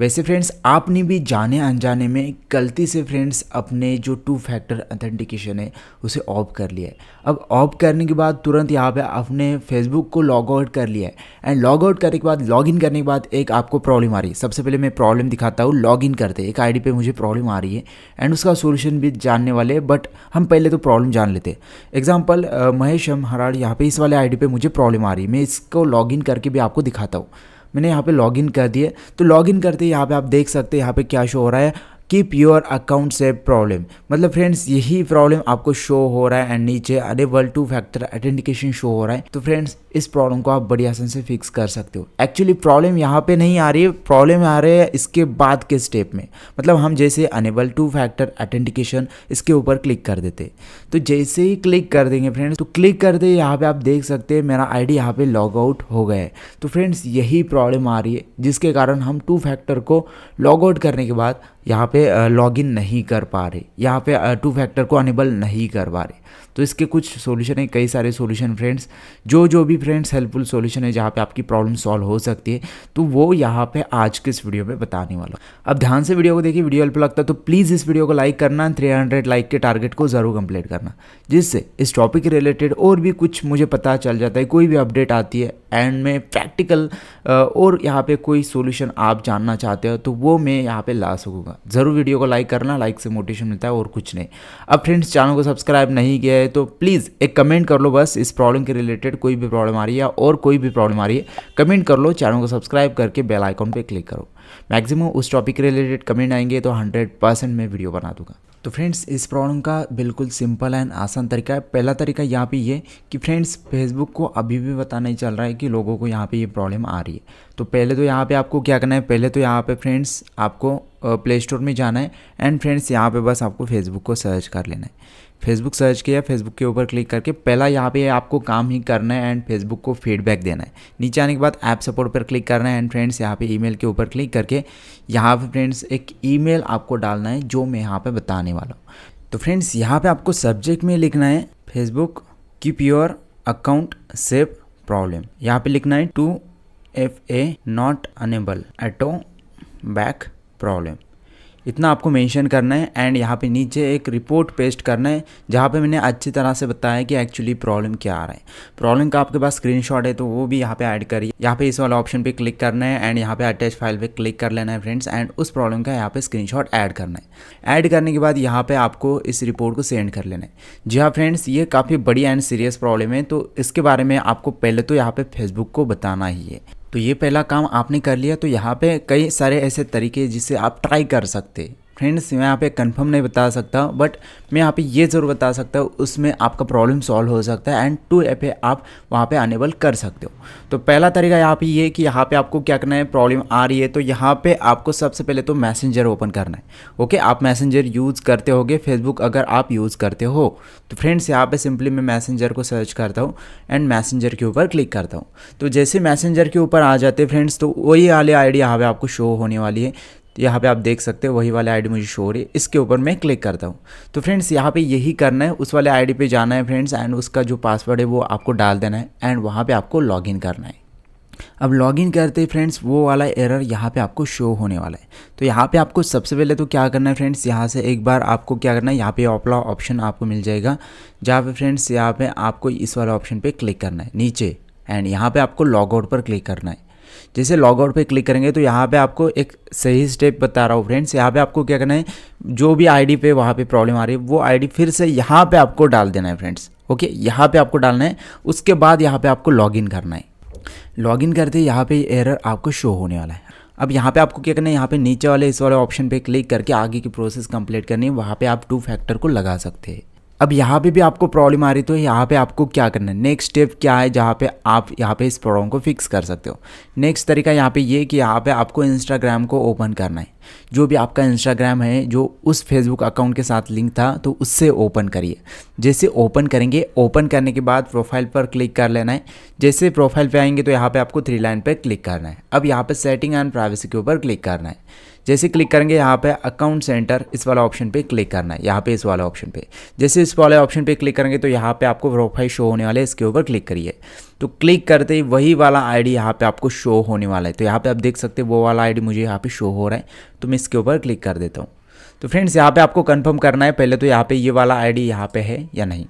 वैसे फ्रेंड्स आपने भी जाने अनजाने में गलती से फ्रेंड्स अपने जो टू फैक्टर अथेंटिकेशन है उसे ऑफ कर लिया है अब ऑफ करने के बाद तुरंत यहाँ पे आपने फेसबुक को लॉग आउट कर लिया है एंड लॉग आउट करने के बाद लॉग इन करने के बाद एक आपको प्रॉब्लम आ रही है सबसे पहले मैं प्रॉब्लम दिखाता हूँ लॉग इन करते एक आई पे मुझे प्रॉब्लम आ रही है एंड उसका सोल्यूशन भी जानने वाले हैं बट हम पहले तो प्रॉब्लम जान लेते एग्जाम्पल महेश हम हराड़ यहाँ पर इस वाले आई पे मुझे प्रॉब्लम आ रही है मैं इसको लॉग इन करके भी आपको दिखाता हूँ मैंने यहाँ पे लॉगिन कर दिए तो लॉगिन करते यहाँ पे आप देख सकते हैं यहाँ पे क्या शो हो रहा है कीप योर अकाउंट से प्रॉब्लम मतलब फ्रेंड्स यही प्रॉब्लम आपको शो हो रहा है एंड नीचे enable two factor identification show हो रहा है तो फ्रेंड्स इस प्रॉब्लम को आप बड़ी आसन से फिक्स कर सकते हो एक्चुअली प्रॉब्लम यहाँ पे नहीं आ रही है प्रॉब्लम आ रही है इसके बाद के स्टेप में मतलब हम जैसे अनेबल टू फैक्टर आइडेंटिकेशन इसके ऊपर क्लिक कर देते तो जैसे ही क्लिक कर देंगे फ्रेंड्स तो क्लिक करते यहाँ पे आप देख सकते हैं मेरा डी यहाँ पे लॉग आउट हो गया है तो फ्रेंड्स यही प्रॉब्लम आ रही है जिसके कारण हम टू फैक्टर को लॉग आउट करने के बाद यहाँ पे लॉगिन नहीं कर पा रहे यहाँ पे टू फैक्टर को अनेबल नहीं कर पा रहे तो इसके कुछ सोल्यूशन है कई सारे सोल्यूशन फ्रेंड्स जो जो भी फ्रेंड्स हेल्पफुल सोल्यूशन है जहाँ पे आपकी प्रॉब्लम सॉल्व हो सकती है तो वो यहाँ पे आज के इस वीडियो में बताने वाला अब ध्यान से वीडियो को देखिए वीडियो हेल्प लगता है तो प्लीज़ इस वीडियो को लाइक करना थ्री हंड्रेड लाइक के टारगेट को ज़रूर कंप्लीट करना जिससे इस टॉपिक रिलेटेड और भी कुछ मुझे पता चल जाता है कोई भी अपडेट आती है एंड में प्रैक्टिकल और यहाँ पर कोई सोल्यूशन आप जानना चाहते हो तो वो मैं यहाँ पर ला सकूँगा ज़रूर वीडियो को लाइक करना लाइक से मोटिवेशन मिलता है और कुछ नहीं अब फ्रेंड्स चैनल को सब्सक्राइब नहीं किया है तो प्लीज़ एक कमेंट कर लो बस इस प्रॉब्लम के रिलेटेड कोई भी प्रॉब्लम आ रही है और कोई भी प्रॉब्लम आ रही है कमेंट कर लो चैनल को सब्सक्राइब करके बेल आइकॉन पर क्लिक करो मैक्सिमम उस टॉपिक के रिलेटेड कमेंट आएंगे तो हंड्रेड परसेंट मैं वीडियो बना दूंगा तो फ्रेंड्स इस प्रॉब्लम का बिल्कुल सिंपल एंड आसान तरीका है पहला तरीका यहाँ पे ये कि फ्रेंड्स फेसबुक को अभी भी पता नहीं चल रहा है कि लोगों को यहाँ पे ये प्रॉब्लम आ रही है तो पहले तो यहाँ पे आपको क्या करना है पहले तो यहाँ पे फ्रेंड्स आपको प्ले स्टोर में जाना है एंड फ्रेंड्स यहाँ पे बस आपको फेसबुक को सर्च कर लेना है फेसबुक सर्च किया फेसबुक के ऊपर क्लिक करके पहला यहाँ पे आपको काम ही करना है एंड फेसबुक को फीडबैक देना है नीचे आने के बाद ऐप सपोर्ट पर क्लिक करना है एंड फ्रेंड्स यहाँ पे ईमेल के ऊपर क्लिक करके यहाँ पे फ्रेंड्स एक ईमेल आपको डालना है जो मैं यहाँ पे बताने वाला हूँ तो फ्रेंड्स यहाँ पे आपको सब्जेक्ट में लिखना है Facebook keep your account safe problem यहाँ पे लिखना है two F A not enable एटो बैक प्रॉब्लम इतना आपको मेंशन करना है एंड यहाँ पे नीचे एक रिपोर्ट पेस्ट करना है जहाँ पे मैंने अच्छी तरह से बताया कि एक्चुअली प्रॉब्लम क्या आ रहा है प्रॉब्लम का आपके पास स्क्रीनशॉट है तो वो भी यहाँ पे ऐड करिए यहाँ पे इस वाला ऑप्शन पे क्लिक करना है एंड यहाँ पे अटैच फाइल पे क्लिक कर लेना है फ्रेंड्स एंड उस प्रॉब्लम का यहाँ पर स्क्रीन ऐड करना है ऐड करने के बाद यहाँ पर आपको इस रिपोर्ट को सेंड कर लेना है जी हाँ फ्रेंड्स ये काफ़ी बड़ी एंड सीरियस प्रॉब्लम है तो इसके बारे में आपको पहले तो यहाँ पर फेसबुक को बताना ही है तो ये पहला काम आपने कर लिया तो यहाँ पे कई सारे ऐसे तरीके जिसे आप ट्राई कर सकते फ्रेंड्स मैं यहाँ पे कंफर्म नहीं बता सकता बट मैं यहाँ पे ये ज़रूर बता सकता हूँ उसमें आपका प्रॉब्लम सॉल्व हो सकता है एंड टू एफ आप वहाँ पे अनेबल कर सकते हो तो पहला तरीका यहाँ पे ये कि यहाँ पे आपको क्या करना है प्रॉब्लम आ रही है तो यहाँ पे आपको सबसे पहले तो मैसेंजर ओपन करना है ओके आप मैसेंजर यूज़ करते होगे फेसबुक अगर आप यूज़ करते हो तो फ्रेंड्स यहाँ पर सिंपली मैं मैसेंजर को सर्च करता हूँ एंड मैसेंजर के ऊपर क्लिक करता हूँ तो जैसे मैसेंजर के ऊपर आ जाते फ्रेंड्स तो वही वाले आई डी यहाँ पर आपको शो होने वाली है तो यहाँ पे आप देख सकते हो वही वाले आईडी मुझे शो हो रही है इसके ऊपर मैं क्लिक करता हूँ तो फ्रेंड्स यहाँ पे यही करना है उस वाले आईडी पे जाना है फ्रेंड्स एंड उसका जो पासवर्ड है वो आपको डाल देना है एंड वहाँ पर आपको लॉगिन करना है अब लॉगिन करते फ्रेंड्स वो वाला एरर यहाँ पे आपको शो होने वाला है तो यहाँ पे आपको सबसे पहले तो क्या करना है फ्रेंड्स यहाँ से एक बार आपको क्या करना है यहाँ पे ऑपला ऑप्शन आपको मिल जाएगा जहाँ पे फ्रेंड्स यहाँ पे आपको इस वाले ऑप्शन पे क्लिक करना है नीचे एंड यहाँ पे आपको लॉग आउट पर क्लिक करना है जैसे लॉगआउट पे क्लिक करेंगे तो यहाँ पे आपको एक सही स्टेप बता रहा हूँ फ्रेंड्स यहाँ पे आपको क्या करना है जो भी आईडी पे वहाँ पे प्रॉब्लम आ रही है वो आईडी फिर से यहाँ पे आपको डाल देना है फ्रेंड्स ओके यहाँ पे आपको डालना है उसके बाद यहाँ पे आपको लॉगिन करना है लॉगिन करते यहाँ पे एरर आपको शो होने वाला है अब यहाँ पे आपको क्या करना है यहाँ पे नीचे वाले इस वाले ऑप्शन पे क्लिक करके आगे की प्रोसेस कंप्लीट करनी है वहाँ पे आप टू फैक्टर को लगा सकते हैं अब यहाँ पे भी आपको प्रॉब्लम आ रही तो यहाँ पे आपको क्या करना है नेक्स्ट स्टेप क्या है जहाँ पे आप यहाँ पे इस प्रॉब्लम को फिक्स कर सकते हो नेक्स्ट तरीका यहाँ पे ये यह कि यहाँ पे आपको इंस्टाग्राम को ओपन करना है जो भी आपका इंस्टाग्राम है जो उस फेसबुक अकाउंट के साथ लिंक था तो उससे ओपन करिए जैसे ओपन करेंगे ओपन करने के बाद प्रोफाइल पर क्लिक कर लेना है जैसे प्रोफाइल पर आएंगे तो यहाँ पर आपको थ्री लाइन पर क्लिक करना है अब यहाँ पर सेटिंग एंड प्राइवेसी के ऊपर क्लिक करना है जैसे क्लिक करेंगे यहाँ पे अकाउंट सेंटर इस वाला ऑप्शन पे क्लिक करना है यहाँ पे इस वाले ऑप्शन पे जैसे इस वाले ऑप्शन पे क्लिक करेंगे तो यहाँ पे आपको प्रोफाइल शो होने वाले इसके ऊपर क्लिक करिए तो क्लिक करते ही वही वाला आईडी यहाँ पर आपको शो होने वाला है तो यहाँ पर आप देख सकते वो वाला आई मुझे यहाँ पर शो हो रहा है तो मैं इसके ऊपर क्लिक कर देता हूँ तो फ्रेंड्स यहाँ पर आपको कन्फर्म करना है पहले तो यहाँ पर ये वाला डी यहाँ पे है या नहीं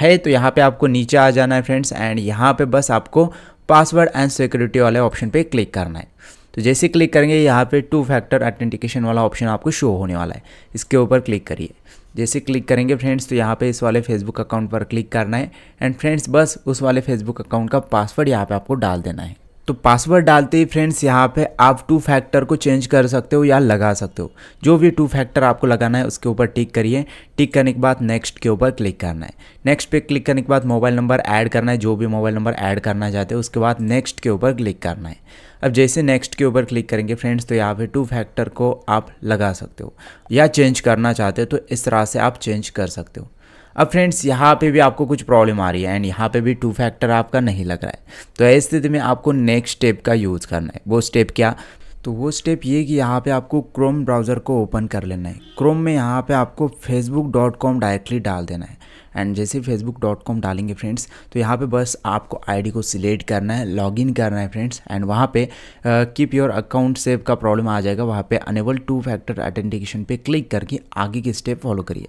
है तो यहाँ पर आपको नीचे आ जाना है फ्रेंड्स एंड यहाँ पर बस आपको पासवर्ड एंड सिक्योरिटी वाले ऑप्शन पे क्लिक करना है तो जैसे क्लिक करेंगे यहाँ पे टू फैक्टर आइडेंटिकेशन वाला ऑप्शन आपको शो होने वाला है इसके ऊपर क्लिक करिए जैसे क्लिक करेंगे फ्रेंड्स तो यहाँ पे इस वाले फेसबुक अकाउंट पर क्लिक करना है एंड फ्रेंड्स बस उस वाले फेसबुक अकाउंट का पासवर्ड यहाँ पे आपको डाल देना है तो पासवर्ड डालते ही फ्रेंड्स यहाँ पे आप टू फैक्टर को चेंज कर सकते हो या लगा सकते हो जो भी टू फैक्टर आपको लगाना है उसके ऊपर टिक करिए टिक करने के बाद नेक्स्ट के ऊपर क्लिक करना है नेक्स्ट पे क्लिक करने के बाद मोबाइल नंबर ऐड करना है जो भी मोबाइल नंबर ऐड करना चाहते हो उसके बाद नेक्स्ट के ऊपर क्लिक करना है अब जैसे नेक्स्ट के ऊपर क्लिक करेंगे फ्रेंड्स तो यहाँ पे टू फैक्टर को आप लगा सकते हो या चेंज करना चाहते हो तो इस तरह से आप चेंज कर सकते हो अब फ्रेंड्स यहाँ पे भी आपको कुछ प्रॉब्लम आ रही है एंड यहाँ पे भी टू फैक्टर आपका नहीं लग रहा है तो ऐसी स्थिति में आपको नेक्स्ट स्टेप का यूज़ करना है वो स्टेप क्या तो वो स्टेप ये कि यहाँ पे आपको क्रोम ब्राउज़र को ओपन कर लेना है क्रोम में यहाँ पे आपको कॉम डायरेक्टली डाल देना है एंड जैसे फेसबुक डॉट कॉम डालेंगे फ्रेंड्स तो यहाँ पे बस आपको आईडी को सिलेक्ट करना है लॉगिन करना है फ्रेंड्स एंड वहाँ पे कीप योर अकाउंट सेव का प्रॉब्लम आ जाएगा वहाँ पे अनेबल टू फैक्टर आइडेंटिकेशन पे क्लिक करके आगे के स्टेप फॉलो करिए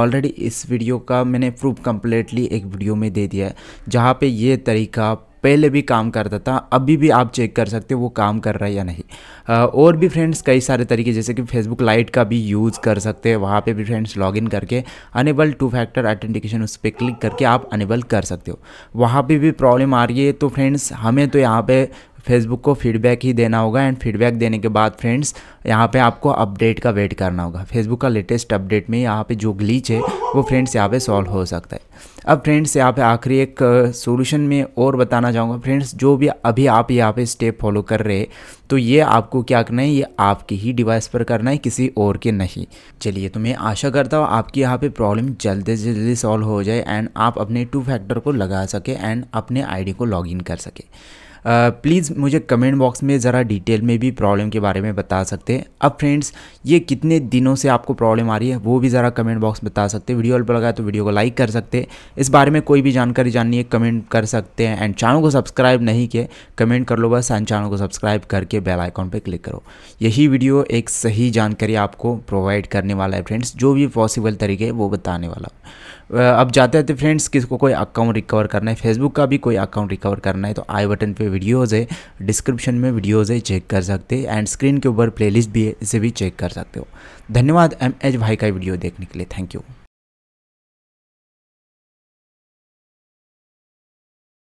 ऑलरेडी इस वीडियो का मैंने प्रूफ कम्प्लीटली एक वीडियो में दे दिया है जहाँ पर ये तरीका पहले भी काम करता था अभी भी आप चेक कर सकते हो वो काम कर रहा है या नहीं और भी फ्रेंड्स कई सारे तरीके जैसे कि फेसबुक लाइट का भी यूज़ कर सकते हैं वहाँ पे भी फ्रेंड्स लॉगिन करके अनेबल टू फैक्टर आइडेंटिकेशन उस पर क्लिक करके आप अनेबल कर सकते हो वहाँ पर भी प्रॉब्लम आ रही है तो फ्रेंड्स हमें तो यहाँ पर फेसबुक को फीडबैक ही देना होगा एंड फीडबैक देने के बाद फ्रेंड्स यहाँ पे आपको अपडेट का वेट करना होगा फेसबुक का लेटेस्ट अपडेट में यहाँ पे जो ग्लीच है वो फ्रेंड्स यहाँ पे सॉल्व हो सकता है अब फ्रेंड्स यहाँ पे आखिरी एक सोल्यूशन में और बताना चाहूँगा फ्रेंड्स जो भी अभी आप यहाँ पे स्टेप फॉलो कर रहे हैं तो ये आपको क्या करना है ये आपकी ही डिवाइस पर करना है किसी और के नहीं चलिए तो मैं आशा करता हूँ आपकी यहाँ पे प्रॉब्लम जल्दी से जल्दी सॉल्व हो जाए एंड आप अपने टू फैक्टर को लगा सके एंड अपने आईडी को लॉगिन कर सके प्लीज़ मुझे कमेंट बॉक्स में ज़रा डिटेल में भी प्रॉब्लम के बारे में बता सकते हैं अब फ्रेंड्स ये कितने दिनों से आपको प्रॉब्लम आ रही है वो भी ज़रा कमेंट बॉक्स बता सकते हैं वीडियो अल्प लगा तो वीडियो को लाइक कर सकते हैं इस बारे में कोई भी जानकारी जाननी है कमेंट कर सकते हैं एंड चैनल को सब्सक्राइब नहीं किए कमेंट कर लो बस एंड चैनल को सब्सक्राइब करके बेल आइकॉन पर क्लिक करो यही वीडियो एक सही जानकारी आपको प्रोवाइड करने वाला है फ्रेंड्स जो भी पॉसिबल तरीके वो बताने वाला अब जाते जाते फ्रेंड्स किसको कोई अकाउंट रिकवर करना है फेसबुक का भी कोई अकाउंट रिकवर करना है तो आई बटन पे वीडियोज़ है डिस्क्रिप्शन में वीडियोज़ है चेक कर सकते एंड स्क्रीन के ऊपर प्लेलिस्ट भी है इसे भी चेक कर सकते हो धन्यवाद एम एच भाई का वीडियो देखने के लिए थैंक यू